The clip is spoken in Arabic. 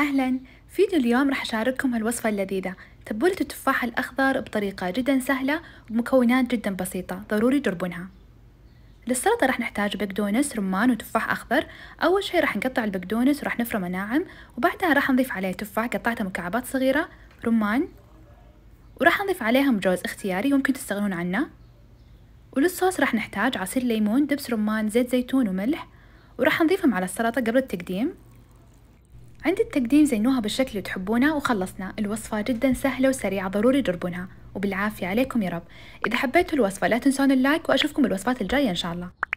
أهلا فيديو اليوم راح أشارككم هالوصفة اللذيذة تبولة التفاح الأخضر بطريقة جدا سهلة ومكونات جدا بسيطة ضروري تجربونها للسلطة راح نحتاج بقدونس رمان وتفاح أخضر أول شي راح نقطع البقدونس وراح نفرمه ناعم وبعدها راح نضيف عليه تفاح قطعته مكعبات صغيرة رمان وراح نضيف عليهم جوز اختياري ممكن تستغنون عنه وللصوص راح نحتاج عصير ليمون دبس رمان زيت زيتون وملح وراح نضيفهم على السلطة قبل التقديم عند التقديم زينوها بالشكل اللي تحبونه وخلصنا الوصفة جدا سهلة وسريعة ضروري تجربونها وبالعافية عليكم يا رب إذا حبيتوا الوصفة لا تنسون اللايك وأشوفكم بالوصفات الجاية إن شاء الله